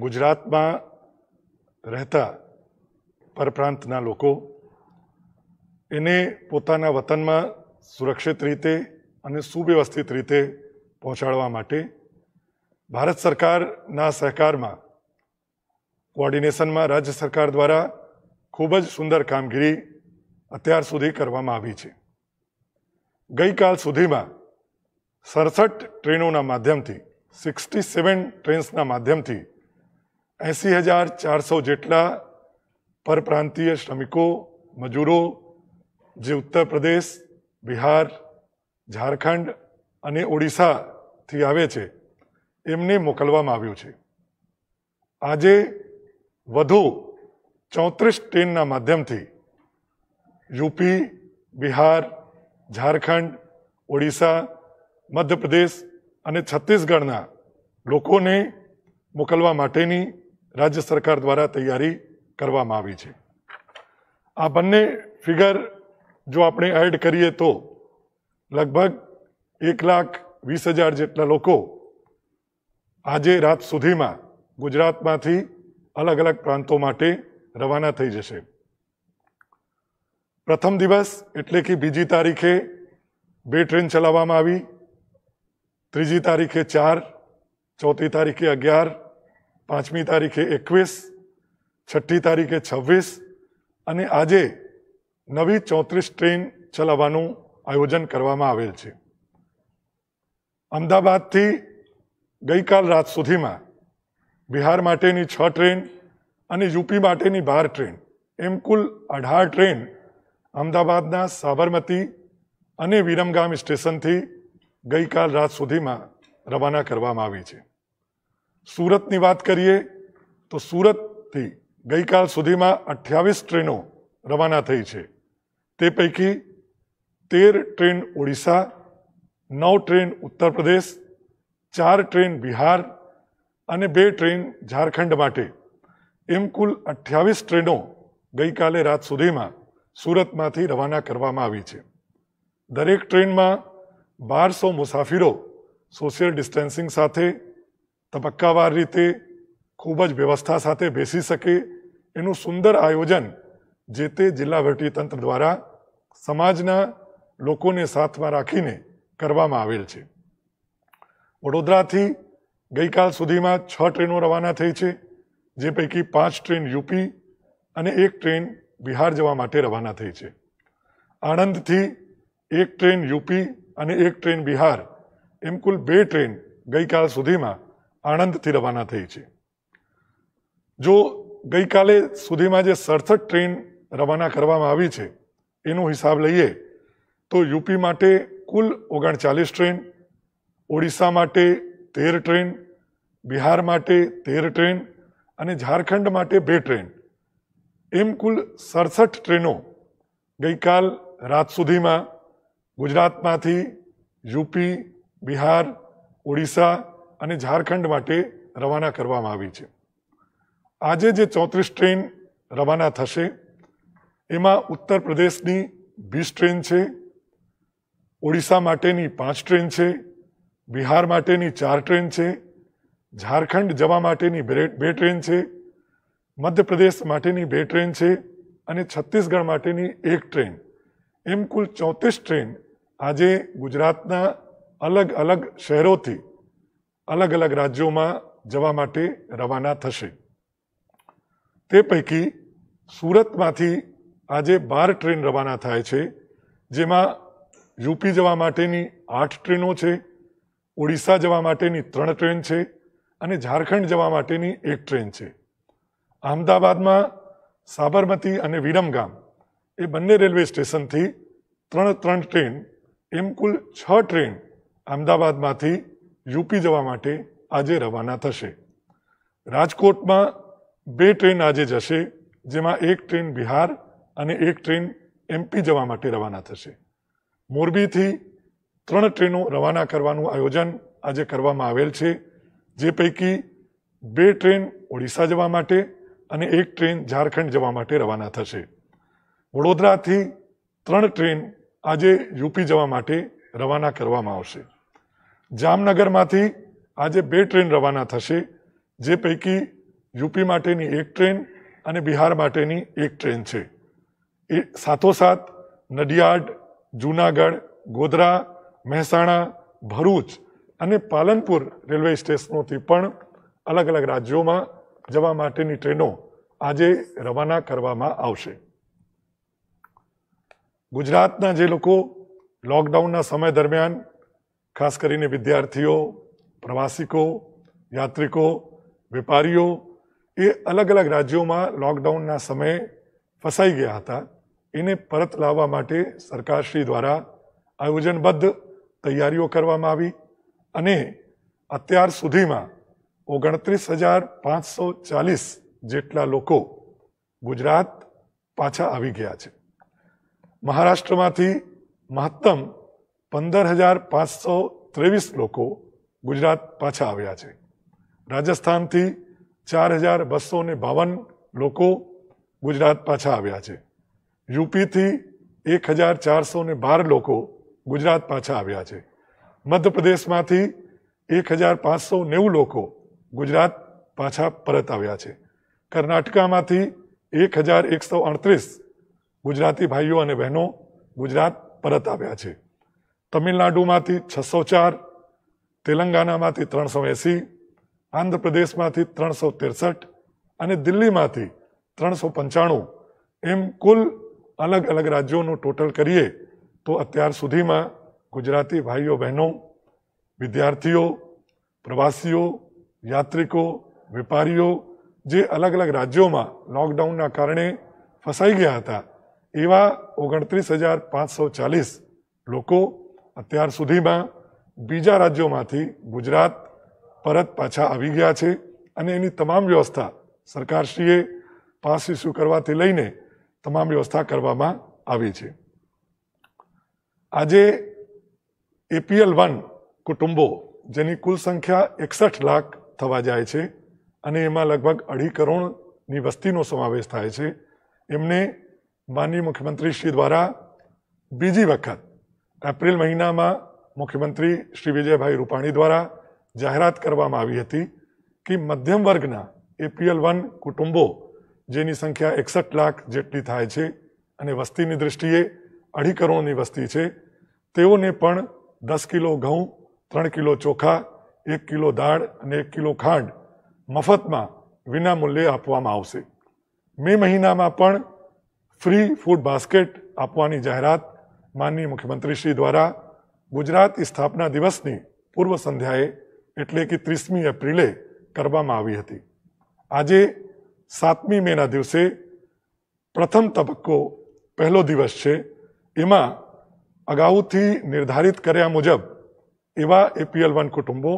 ગુજરાતમાં રહેતા પરપ્રાંતના લોકો એને પોતાના વતનમાં સુરક્ષિત રીતે અને સુવ્યવસ્થિત રીતે પહોંચાડવા માટે ભારત સરકારના સહકારમાં કોઓર્ડિનેશનમાં રાજ્ય સરકાર દ્વારા ખૂબ જ સુંદર કામગીરી અત્યાર સુધી કરવામાં આવી છે ગઈકાલ સુધીમાં સડસઠ ટ્રેનોના માધ્યમથી સિક્સટી સેવન ટ્રેન્સના માધ્યમથી એંસી હજાર ચારસો જેટલા પરપ્રાંતીય શ્રમિકો મજૂરો જે ઉત્તર પ્રદેશ બિહાર ઝારખંડ અને ઓડિશાથી આવે છે એમને મોકલવામાં આવ્યું છે આજે વધુ ચોત્રીસ ટ્રેનના માધ્યમથી યુપી બિહાર ઝારખંડ ઓડિશા મધ્યપ્રદેશ અને છત્તીસગઢના લોકોને મોકલવા માટેની રાજ્ય સરકાર દ્વારા તૈયારી કરવામાં આવી છે આ બંને ફિગર જો આપણે એડ કરીએ તો લગભગ એક લાખ વીસ હજાર જેટલા લોકો આજે રાત સુધીમાં ગુજરાતમાંથી અલગ અલગ પ્રાંતો માટે રવાના થઈ જશે પ્રથમ દિવસ એટલે કે બીજી તારીખે બે ટ્રેન ચલાવવામાં આવી ત્રીજી તારીખે ચાર ચોથી તારીખે અગિયાર પાંચમી તારીખે એકવીસ છઠ્ઠી તારીખે છવ્વીસ અને આજે નવી ચોત્રીસ ટ્રેન ચલાવવાનું આયોજન કરવામાં આવેલ છે અમદાવાદથી ગઈકાલ રાત સુધીમાં બિહાર માટેની છ ટ્રેન અને યુપી માટેની બાર ટ્રેન એમ કુલ અઢાર ટ્રેન અમદાવાદના સાબરમતી અને વિરમગામ સ્ટેશનથી ગઈકાલ રાત સુધીમાં રવાના કરવામાં આવી છે સુરતની વાત કરીએ તો સુરતથી ગઈકાલ સુધીમાં અઠ્યાવીસ ટ્રેનો રવાના થઈ છે તે પૈકી તેર ટ્રેન ઓડિશા નવ ટ્રેન ઉત્તર પ્રદેશ ચાર ટ્રેન બિહાર અને બે ટ્રેન ઝારખંડ માટે એમ કુલ અઠ્યાવીસ ટ્રેનો ગઈકાલે રાત સુધીમાં સુરતમાંથી રવાના કરવામાં આવી છે દરેક ટ્રેનમાં બારસો મુસાફરો સોશિયલ ડિસ્ટન્સિંગ સાથે તબક્કાવાર રીતે ખૂબ જ વ્યવસ્થા સાથે બેસી શકે એનું સુંદર આયોજન જે તે જિલ્લા વહીવટીતંત્ર દ્વારા સમાજના લોકોને સાથમાં રાખીને કરવામાં આવેલ છે વડોદરાથી ગઈકાલ સુધીમાં છ ટ્રેનો રવાના થઈ છે જે પૈકી પાંચ ટ્રેન યુપી અને એક ટ્રેન બિહાર જવા માટે રવાના થઈ છે આણંદથી એક ટ્રેન યુપી અને એક ટ્રેન બિહાર એમ કુલ બે ટ્રેન ગઈકાલ સુધીમાં આણંદથી રવાના થઈ છે જો ગઈકાલે સુધીમાં જે સડસઠ ટ્રેન રવાના કરવામાં આવી છે એનો હિસાબ લઈએ તો યુપી માટે કુલ ઓગણચાલીસ ટ્રેન ઓડિશા માટે તેર ટ્રેન બિહાર માટે તેર ટ્રેન અને ઝારખંડ માટે બે ટ્રેન એમ કુલ સડસઠ ટ્રેનો ગઈકાલ રાત સુધીમાં ગુજરાતમાંથી યુપી બિહાર ઓડિશા અને ઝારખંડ માટે રવાના કરવામાં આવી છે આજે જે ચોત્રીસ ટ્રેન રવાના થશે એમાં ઉત્તર પ્રદેશની વીસ ટ્રેન છે ઓડિશા માટેની પાંચ ટ્રેન છે બિહાર માટેની ચાર ટ્રેન છે ઝારખંડ જવા માટેની બે ટ્રેન છે મધ્યપ્રદેશ માટેની બે ટ્રેન છે અને છત્તીસગઢ માટેની એક ટ્રેન એમ કુલ ચોત્રીસ ટ્રેન આજે ગુજરાતના અલગ અલગ શહેરોથી અલગ અલગ રાજ્યોમાં જવા માટે રવાના થશે તે પૈકી સુરતમાંથી આજે બાર ટ્રેન રવાના થાય છે જેમાં યુપી જવા માટેની આઠ ટ્રેનો છે ઓડિશા જવા માટેની ત્રણ ટ્રેન છે અને ઝારખંડ જવા માટેની એક ટ્રેન છે અમદાવાદમાં સાબરમતી અને વિરમગામ એ બંને રેલવે સ્ટેશનથી ત્રણ ત્રણ ટ્રેન એમ કુલ છ ટ્રેન અમદાવાદમાંથી યુપી જવા માટે આજે રવાના થશે રાજકોટમાં બે ટ્રેન આજે જશે જેમાં એક ટ્રેન બિહાર અને એક ટ્રેન એમપી જવા માટે રવાના થશે મોરબીથી ત્રણ ટ્રેનો રવાના કરવાનું આયોજન આજે કરવામાં આવેલ છે જે પૈકી બે ટ્રેન ઓડિશા જવા માટે અને એક ટ્રેન ઝારખંડ જવા માટે રવાના થશે વડોદરાથી ત્રણ ટ્રેન આજે યુપી જવા માટે રવાના કરવામાં આવશે જામનગરમાંથી આજે બે ટ્રેન રવાના થશે જે પૈકી યુપી માટેની એક ટ્રેન અને બિહાર માટેની એક ટ્રેન છે એ સાથોસાથ નડિયાડ જૂનાગઢ ગોધરા મહેસાણા ભરૂચ અને પાલનપુર રેલવે સ્ટેશનોથી પણ અલગ અલગ રાજ્યોમાં જવા માટેની ટ્રેનો આજે રવાના કરવામાં આવશે ગુજરાતના જે લોકો લોકડાઉનના સમય દરમિયાન ખાસ કરીને વિદ્યાર્થીઓ પ્રવાસીકો યાત્રિકો વેપારીઓ એ અલગ અલગ રાજ્યોમાં લોકડાઉનના સમયે ફસાઈ ગયા હતા એને પરત લાવવા માટે સરકારશ્રી દ્વારા આયોજનબદ્ધ તૈયારીઓ કરવામાં આવી અને અત્યાર સુધીમાં ઓગણત્રીસ હજાર પાંચસો ચાલીસ જેટલા લોકો ગુજરાત પાછા આવી ગયા છે મહારાષ્ટ્રમાંથી મહત્તમ પંદર હજાર પાંચસો ત્રેવીસ લોકો ગુજરાત પાછા આવ્યા છે રાજસ્થાનથી ચાર હજાર બસો ને બાવન લોકો ગુજરાત પાછા આવ્યા છે યુપીથી એક હજાર ચારસો ને બાર લોકો ગુજરાત પાછા આવ્યા છે મધ્યપ્રદેશમાંથી એક હજાર પાંચસો નેવું લોકો ગુજરાત પાછા પરત આવ્યા છે કર્ણાટકામાંથી એક હજાર એકસો અડત્રીસ ગુજરાતી ભાઈઓ અને બહેનો ગુજરાત પરત આવ્યા છે તમિલનાડુમાંથી છસો ચાર તેલંગાનામાંથી ત્રણસો એંસી આંધ્રપ્રદેશમાંથી ત્રણસો ત્રેસઠ અને દિલ્હીમાંથી ત્રણસો પંચાણું એમ કુલ અલગ અલગ રાજ્યોનું ટોટલ કરીએ તો અત્યાર સુધીમાં ગુજરાતી ભાઈઓ બહેનો વિદ્યાર્થીઓ પ્રવાસીઓ યાત્રિકો વેપારીઓ જે અલગ અલગ રાજ્યોમાં લોકડાઉનના કારણે ફસાઈ ગયા હતા એવા ઓગણત્રીસ હજાર પાંચસો ચાલીસ લોકો અત્યાર સુધીમાં બીજા રાજ્યોમાંથી ગુજરાત પરત પાછા આવી ગયા છે અને એની તમામ વ્યવસ્થા સરકારશ્રીએ પાસ ઇસ્યુ કરવાથી લઈને તમામ વ્યવસ્થા કરવામાં આવી છે આજે એપીએલ વન કુટુંબો જેની કુલ સંખ્યા એકસઠ લાખ થવા જાય છે અને એમાં લગભગ અઢી કરોડની વસ્તીનો સમાવેશ થાય છે એમને માનનીય મુખ્યમંત્રી શ્રી દ્વારા બીજી વખત એપ્રિલ મહિનામાં મુખ્યમંત્રી શ્રી વિજયભાઈ રૂપાણી દ્વારા જાહેરાત કરવામાં આવી હતી કે મધ્યમ વર્ગના એપીએલ વન કુટુંબો જેની સંખ્યા એકસઠ લાખ જેટલી થાય છે અને વસ્તીની દૃષ્ટિએ અઢી કરોડની વસ્તી છે તેઓને પણ દસ કિલો ઘઉં ત્રણ કિલો ચોખા એક કિલો દાળ અને એક કિલો ખાંડ મફતમાં વિનામૂલ્યે આપવામાં આવશે મે મહિનામાં પણ ફ્રી ફૂડ બાસ્કેટ આપવાની જાહેરાત માનનીય મુખ્યમંત્રીશ્રી દ્વારા ગુજરાત સ્થાપના દિવસની પૂર્વ સંધ્યાએ એટલે કે ત્રીસમી એપ્રિલે કરવામાં આવી હતી આજે સાતમી મેના દિવસે પ્રથમ તબક્કો પહેલો દિવસ છે એમાં અગાઉથી નિર્ધારિત કર્યા મુજબ એવા એપીએલ વન કુટુંબો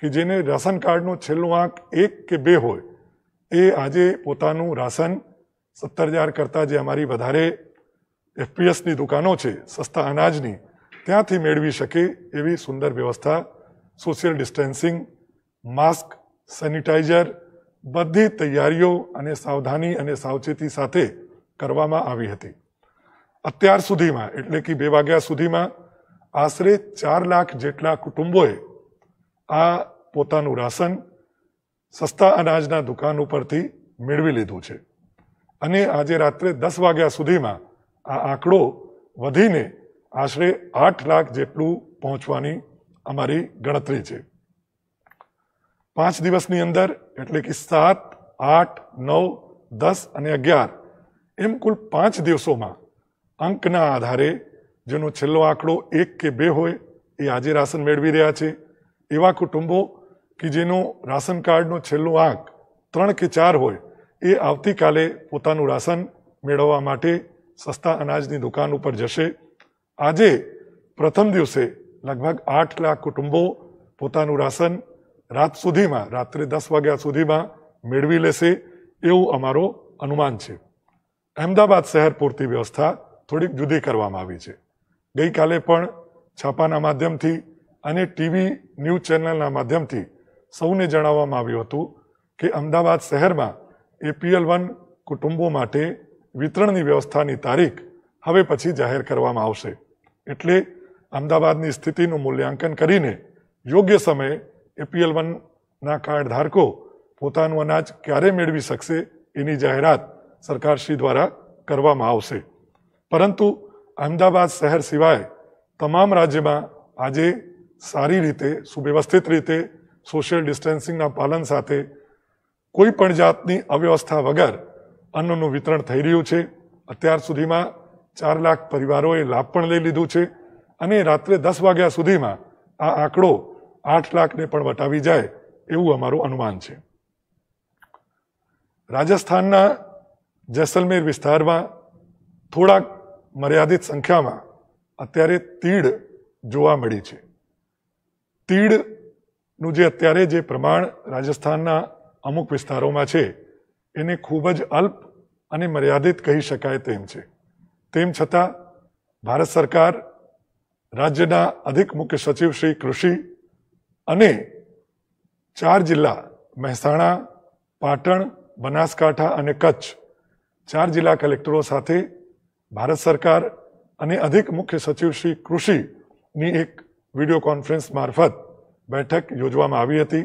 કે જેને રાશન કાર્ડનો છેલ્લો આંક એક કે બે હોય એ આજે પોતાનું રાશન સત્તર હજાર કરતાં જે અમારી વધારે એફપીએસની દુકાનો છે સસ્તા અનાજની ત્યાંથી મેળવી શકે એવી સુંદર વ્યવસ્થા સોશિયલ ડિસ્ટન્સિંગ માસ્ક સેનિટાઈઝર બધી તૈયારીઓ અને સાવધાની અને સાવચેતી સાથે કરવામાં આવી હતી અત્યાર સુધીમાં એટલે કે બે વાગ્યા સુધીમાં આશરે ચાર લાખ જેટલા કુટુંબોએ આ પોતાનું રાશન સસ્તા અનાજના દુકાન ઉપરથી મેળવી લીધું છે અને આજે રાત્રે દસ વાગ્યા સુધીમાં આ આંકડો વધીને આશરે આઠ લાખ જેટલું પહોંચવાની અમારી ગણતરી છે પાંચ દિવસની અંદર એટલે કે સાત આઠ નવ દસ અને અગિયાર એમ કુલ પાંચ દિવસોમાં અંકના આધારે જેનો છેલ્લો આંકડો એક કે બે હોય એ આજે રાશન મેળવી રહ્યા છે એવા કુટુંબો કે જેનો રાશન કાર્ડનો છેલ્લો આંક ત્રણ કે ચાર હોય એ આવતીકાલે પોતાનું રાશન મેળવવા માટે સસ્તા અનાજની દુકાન ઉપર જશે આજે પ્રથમ દિવસે લગભગ આઠ લાખ કુટુંબો પોતાનું રાશન રાત સુધીમાં રાત્રે દસ વાગ્યા સુધીમાં મેળવી લેશે એવું અમારો અનુમાન છે અહેમદાબાદ શહેર પૂરતી વ્યવસ્થા થોડીક જુદી કરવામાં આવી છે ગઈકાલે પણ છાપાના માધ્યમથી અને ટીવી ન્યૂઝ ચેનલના માધ્યમથી સૌને જણાવવામાં આવ્યું હતું કે અમદાવાદ શહેરમાં એપીએલ વન કુટુંબો માટે વિતરણની વ્યવસ્થાની તારીખ હવે પછી જાહેર કરવામાં આવશે એટલે અમદાવાદની સ્થિતિનું મૂલ્યાંકન કરીને યોગ્ય સમયે એપીએલ વનના કાર્ડ ધારકો પોતાનું અનાજ ક્યારે મેળવી શકશે એની જાહેરાત સરકારશ્રી દ્વારા કરવામાં આવશે પરંતુ અમદાવાદ શહેર સિવાય તમામ રાજ્યમાં આજે સારી રીતે સુવ્યવસ્થિત રીતે સોશિયલ ડિસ્ટન્સિંગના પાલન સાથે કોઈ પણ જાતની અવ્યવસ્થા વગર અન્નનું વિતરણ થઈ રહ્યું છે અત્યાર સુધીમાં ચાર લાખ પરિવારોએ લાભ પણ લઈ લીધું છે અને રાત્રે દસ વાગ્યા સુધીમાં આ આંકડો આઠ લાખને પણ વટાવી જાય એવું અમારું અનુમાન છે રાજસ્થાનના જેસલમેર વિસ્તારમાં થોડાક મર્યાદિત સંખ્યામાં અત્યારે તીડ જોવા મળી છે તીડનું જે અત્યારે જે પ્રમાણ રાજસ્થાનના અમુક વિસ્તારોમાં છે એને ખૂબ જ અલ્પ અને મર્યાદિત કહી શકાય તેમ છે તેમ છતાં ભારત સરકાર રાજ્યના અધિક મુખ્ય સચિવ શ્રી કૃષિ અને ચાર જિલ્લા મહેસાણા પાટણ બનાસકાંઠા અને કચ્છ ચાર જિલ્લા કલેક્ટરો સાથે ભારત સરકાર અને અધિક મુખ્ય સચિવ શ્રી કૃષિની એક વિડીયો કોન્ફરન્સ મારફત બેઠક યોજવામાં આવી હતી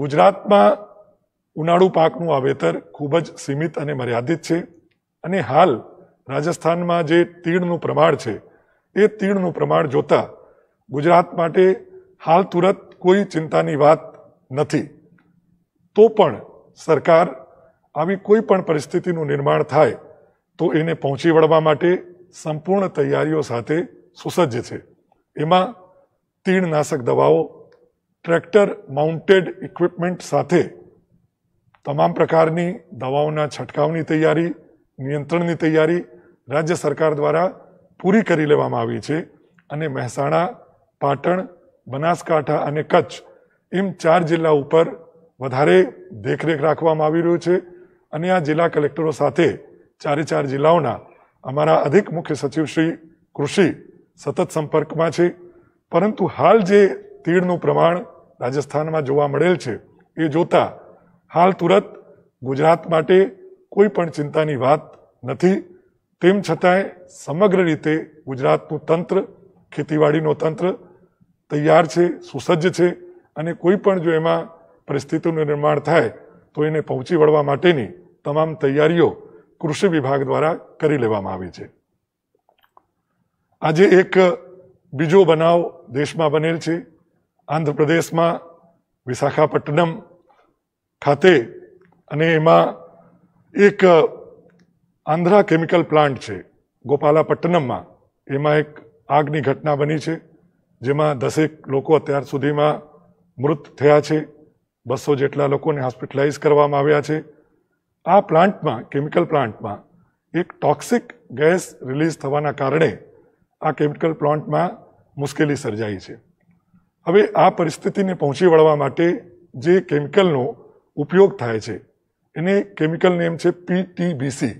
ગુજરાતમાં ઉનાળુ પાકનું વાવેતર ખૂબ જ સીમિત અને મર્યાદિત છે અને હાલ રાજસ્થાનમાં જે તીડનું પ્રમાણ છે એ તીડનું પ્રમાણ જોતા ગુજરાત માટે હાલ તુરત કોઈ ચિંતાની વાત નથી તો પણ સરકાર આવી કોઈ પણ પરિસ્થિતિનું નિર્માણ થાય તો એને પહોંચી વળવા માટે સંપૂર્ણ તૈયારીઓ સાથે સુસજ્જ છે એમાં તીડનાશક દવાઓ ટ્રેક્ટર માઉન્ટેડ ઇક્વિપમેન્ટ સાથે તમામ પ્રકારની દવાઓના છંટકાવની તૈયારી નિયંત્રણની તૈયારી રાજ્ય સરકાર દ્વારા પૂરી કરી લેવામાં આવી છે અને મહેસાણા પાટણ બનાસકાંઠા અને કચ્છ એમ ચાર જિલ્લા ઉપર વધારે દેખરેખ રાખવામાં આવી રહ્યું છે અને આ જિલ્લા કલેક્ટરો સાથે ચારે ચાર જિલ્લાઓના અમારા અધિક મુખ્ય સચિવ શ્રી કૃષિ સતત સંપર્કમાં છે પરંતુ હાલ જે તીડનું પ્રમાણ રાજસ્થાનમાં જોવા મળેલ છે એ જોતાં હાલ તુરત ગુજરાત માટે કોઈ પણ ચિંતાની વાત નથી તેમ છતાંય સમગ્ર રીતે ગુજરાતનું તંત્ર ખેતીવાડીનો તંત્ર તૈયાર છે સુસજ્જ છે અને કોઈ પણ જો એમાં પરિસ્થિતિનું નિર્માણ થાય તો એને પહોંચી વળવા માટેની તમામ તૈયારીઓ કૃષિ વિભાગ દ્વારા કરી લેવામાં આવી છે આજે એક બીજો બનાવ દેશમાં બનેલ છે આંધ્રપ્રદેશમાં વિશાખાપટ્ટનમ ખાતે અને એમાં એક આંધ્રા કેમિકલ પ્લાન્ટ છે ગોપાલાપટ્ટનમમાં એમાં એક આગની ઘટના બની છે જેમાં દસેક લોકો અત્યાર સુધીમાં મૃત થયા છે બસો જેટલા લોકોને હોસ્પિટલાઇઝ કરવામાં આવ્યા છે આ પ્લાન્ટમાં કેમિકલ પ્લાન્ટમાં એક ટોક્સિક ગેસ રિલીઝ થવાના કારણે આ કેમિકલ પ્લાન્ટમાં મુશ્કેલી સર્જાઈ છે હવે આ પરિસ્થિતિને પહોંચી વળવા માટે જે કેમિકલનો ઉપયોગ થાય છે એને કેમિકલ નેમ છે પીટીબીસી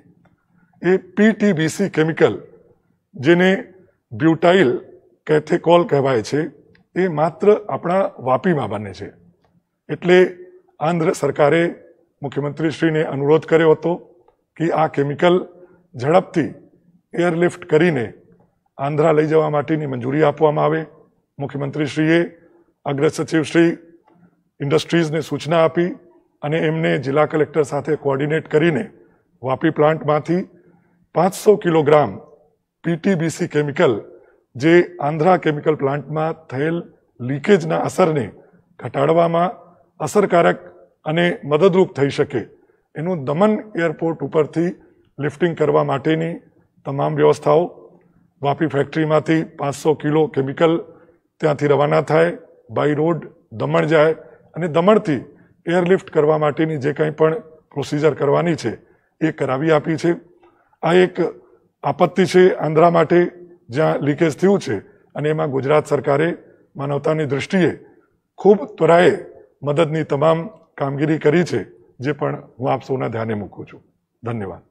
એ પીટીબીસી કેમિકલ જેને બ્યુટાઇલ કેથેકોલ કહેવાય છે એ માત્ર આપણા વાપીમાં બને છે એટલે આંધ્ર સરકારે મુખ્યમંત્રીશ્રીને અનુરોધ કર્યો હતો કે આ કેમિકલ ઝડપથી એરલિફ્ટ કરીને આંધ્રા લઈ જવા માટેની મંજૂરી આપવામાં આવે મુખ્યમંત્રીશ્રીએ અગ્ર સચિવશ્રી ઇન્ડસ્ટ્રીઝને સૂચના આપી અને એમને જિલ્લા કલેક્ટર સાથે કોઓર્ડિનેટ કરીને વાપી પ્લાન્ટમાંથી 500 કિલોગ્રામ પીટીબીસી કેમિકલ જે આંધ્રા કેમિકલ પ્લાન્ટમાં થયેલ લીકેજના અસરને ઘટાડવામાં અસરકારક અને મદદરૂપ થઈ શકે એનું દમણ એરપોર્ટ ઉપરથી લિફ્ટિંગ કરવા માટેની તમામ વ્યવસ્થાઓ વાપી ફેક્ટરીમાંથી 500 કિલો કેમિકલ ત્યાંથી रवाना થાય બાય રોડ દમણ જાય અને દમણથી એરલિફ્ટ કરવા માટેની જે કંઈ પણ પ્રોસિજર કરવાની છે એ કરાવી આપી છે આ એક આપત્તિ છે આંધ્રા માટે જ્યાં લીકેજ થયું છે અને એમાં ગુજરાત સરકારે માનવતાની દૃષ્ટિએ ખૂબ ત્વરાએ મદદની તમામ કામગીરી કરી છે જે પણ હું આપ સૌના ધ્યાને મૂકું છું ધન્યવાદ